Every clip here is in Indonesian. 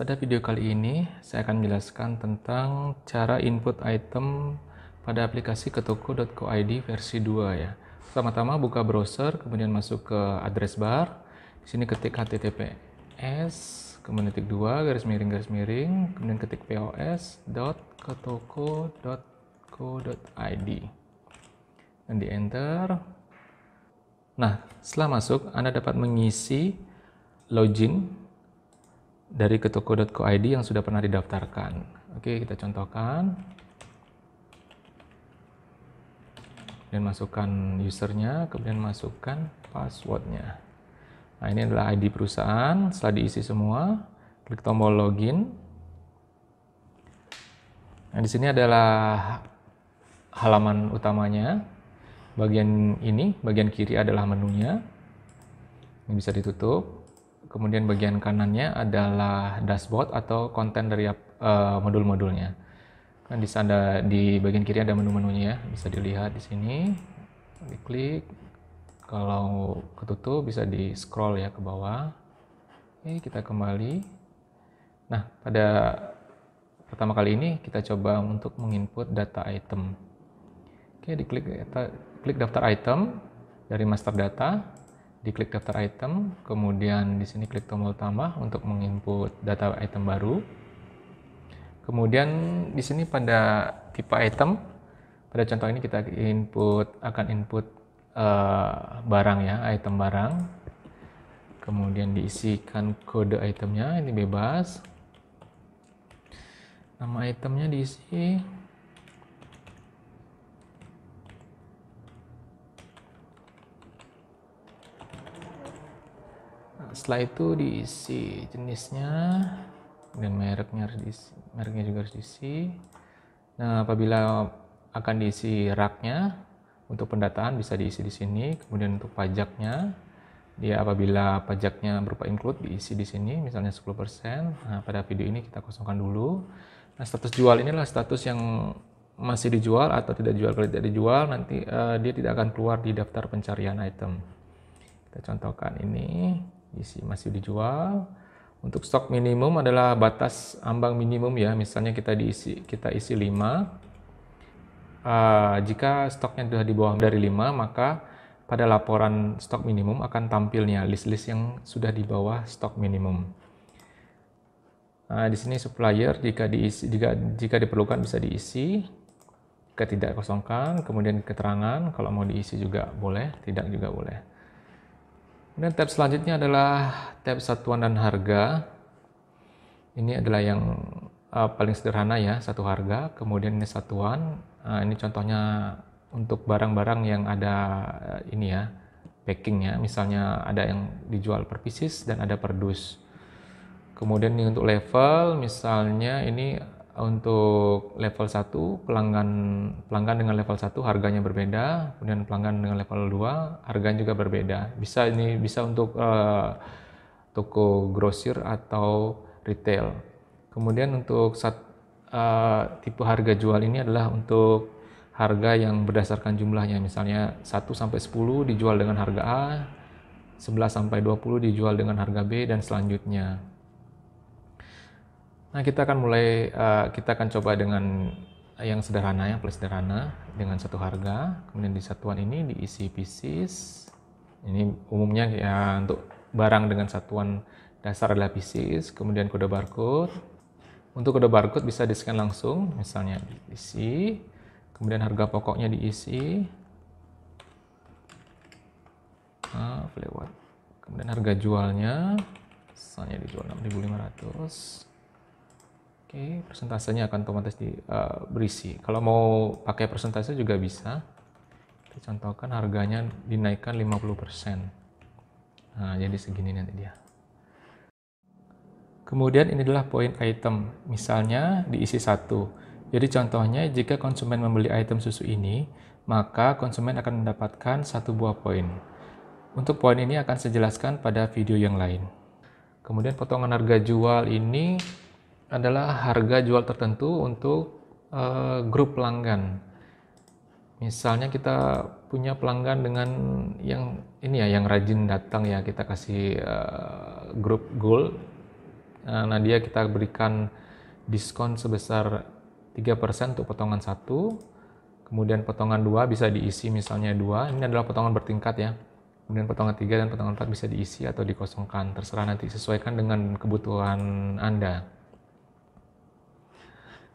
Pada video kali ini, saya akan menjelaskan tentang cara input item pada aplikasi ketoko.co.id versi 2 ya. Pertama-tama buka browser, kemudian masuk ke address bar. Di sini ketik https, kemudian ketik 2 garis miring garis miring, kemudian ketik pos.ketoko.co.id. Dan di enter. Nah, setelah masuk, Anda dapat mengisi login dari ketoko.co.id yang sudah pernah didaftarkan. Oke, kita contohkan. Dan masukkan usernya, kemudian masukkan passwordnya. Nah, ini adalah ID perusahaan. Setelah diisi semua, klik tombol login. Nah, di sini adalah halaman utamanya. Bagian ini, bagian kiri adalah menunya. Ini bisa ditutup kemudian bagian kanannya adalah dashboard atau konten dari uh, modul-modulnya. Kan di sana di bagian kiri ada menu-menunya ya, bisa dilihat di sini. Diklik. Kalau ketutup bisa di scroll ya ke bawah. Ini kita kembali. Nah, pada pertama kali ini kita coba untuk menginput data item. Oke, diklik klik daftar item dari master data di klik daftar item, kemudian di sini klik tombol tambah untuk menginput data item baru. Kemudian di sini pada tipe item, pada contoh ini kita input akan input uh, barang ya, item barang. Kemudian diisikan kode itemnya, ini bebas. Nama itemnya diisi setelah itu diisi jenisnya dan mereknya harus diisi mereknya juga harus diisi nah apabila akan diisi raknya untuk pendataan bisa diisi di sini kemudian untuk pajaknya dia apabila pajaknya berupa include diisi di sini misalnya 10% nah pada video ini kita kosongkan dulu nah status jual inilah status yang masih dijual atau tidak jual kalau tidak dijual nanti uh, dia tidak akan keluar di daftar pencarian item kita contohkan ini isi masih dijual untuk stok minimum adalah batas ambang minimum ya misalnya kita diisi kita isi 5 uh, ah, jika stoknya sudah di bawah dari 5 maka pada laporan stok minimum akan tampilnya list-list yang sudah di bawah stok minimum. Nah, di sini supplier jika diisi jika jika diperlukan bisa diisi, ketidak kosongkan, kemudian keterangan kalau mau diisi juga boleh, tidak juga boleh. Kemudian tab selanjutnya adalah tab satuan dan harga. Ini adalah yang uh, paling sederhana ya, satu harga. Kemudian ini satuan. Uh, ini contohnya untuk barang-barang yang ada uh, ini ya, packingnya. Misalnya ada yang dijual per pieces dan ada per dus. Kemudian ini untuk level, misalnya ini untuk level 1 pelanggan pelanggan dengan level 1 harganya berbeda, kemudian pelanggan dengan level 2 harganya juga berbeda. Bisa ini bisa untuk uh, toko grosir atau retail. Kemudian untuk sat, uh, tipe harga jual ini adalah untuk harga yang berdasarkan jumlahnya. Misalnya 1 sampai 10 dijual dengan harga A, 11 sampai 20 dijual dengan harga B dan selanjutnya. Nah, kita akan mulai, uh, kita akan coba dengan yang sederhana yang paling sederhana dengan satu harga. Kemudian di satuan ini diisi pieces. Ini umumnya ya untuk barang dengan satuan dasar adalah pieces. Kemudian kode barcode. Untuk kode barcode bisa di scan langsung, misalnya diisi. Kemudian harga pokoknya diisi. Nah, lewat. Kemudian harga jualnya, misalnya dijual 6.500 Oke, okay, persentasenya akan otomatis di, uh, berisi. Kalau mau pakai persentase juga bisa. Kita contohkan harganya dinaikkan 50%. Nah, jadi segini nanti dia. Kemudian ini adalah poin item. Misalnya diisi satu. Jadi contohnya jika konsumen membeli item susu ini, maka konsumen akan mendapatkan satu buah poin. Untuk poin ini akan saya jelaskan pada video yang lain. Kemudian potongan harga jual ini adalah harga jual tertentu untuk uh, grup pelanggan. Misalnya kita punya pelanggan dengan yang ini ya yang rajin datang ya kita kasih uh, grup goal. Eh, nah, dia kita berikan diskon sebesar 3% untuk potongan satu. Kemudian potongan dua bisa diisi misalnya dua. Ini adalah potongan bertingkat ya. Kemudian potongan tiga dan potongan empat bisa diisi atau dikosongkan. Terserah nanti sesuaikan dengan kebutuhan Anda.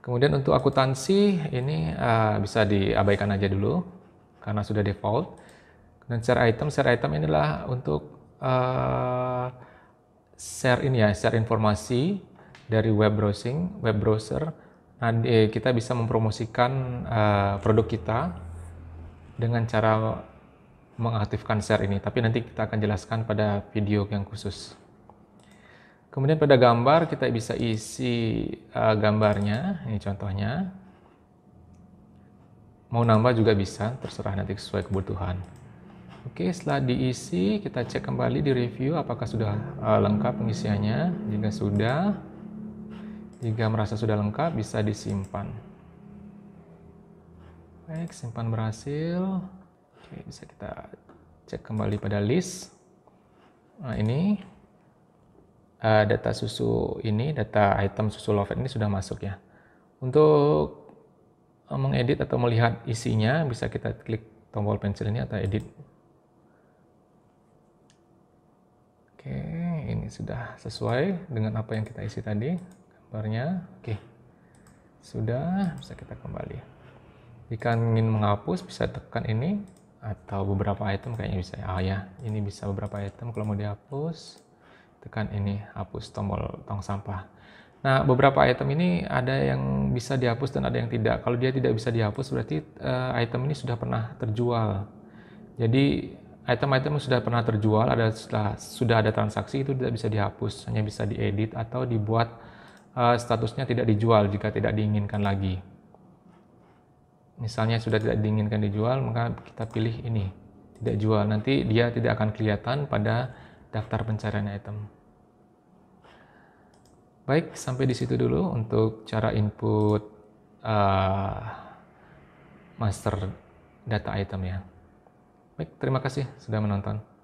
Kemudian untuk akuntansi ini uh, bisa diabaikan aja dulu karena sudah default. Dan share item, share item inilah untuk uh, share ini ya, share informasi dari web browsing, web browser. Nanti eh, kita bisa mempromosikan uh, produk kita dengan cara mengaktifkan share ini. Tapi nanti kita akan jelaskan pada video yang khusus. Kemudian pada gambar kita bisa isi uh, gambarnya, ini contohnya. Mau nambah juga bisa, terserah nanti sesuai kebutuhan. Oke, setelah diisi, kita cek kembali di review apakah sudah uh, lengkap pengisiannya. Jika sudah, jika merasa sudah lengkap, bisa disimpan. Baik, simpan berhasil. Oke, bisa kita cek kembali pada list. Nah, ini uh, data susu ini, data item susu Lovet ini sudah masuk ya. Untuk uh, mengedit atau melihat isinya, bisa kita klik tombol pensil ini atau edit. Oke, ini sudah sesuai dengan apa yang kita isi tadi, gambarnya. Oke, sudah bisa kita kembali. Jika ingin menghapus, bisa tekan ini atau beberapa item kayaknya bisa. Ah ya, ini bisa beberapa item kalau mau dihapus tekan ini hapus tombol tong sampah. Nah, beberapa item ini ada yang bisa dihapus dan ada yang tidak. Kalau dia tidak bisa dihapus berarti uh, item ini sudah pernah terjual. Jadi item-item yang sudah pernah terjual ada sudah sudah ada transaksi itu tidak bisa dihapus, hanya bisa diedit atau dibuat uh, statusnya tidak dijual jika tidak diinginkan lagi. Misalnya sudah tidak diinginkan dijual, maka kita pilih ini, tidak jual. Nanti dia tidak akan kelihatan pada daftar pencarian item. Baik, sampai di situ dulu untuk cara input uh, master data item ya. Baik, terima kasih sudah menonton.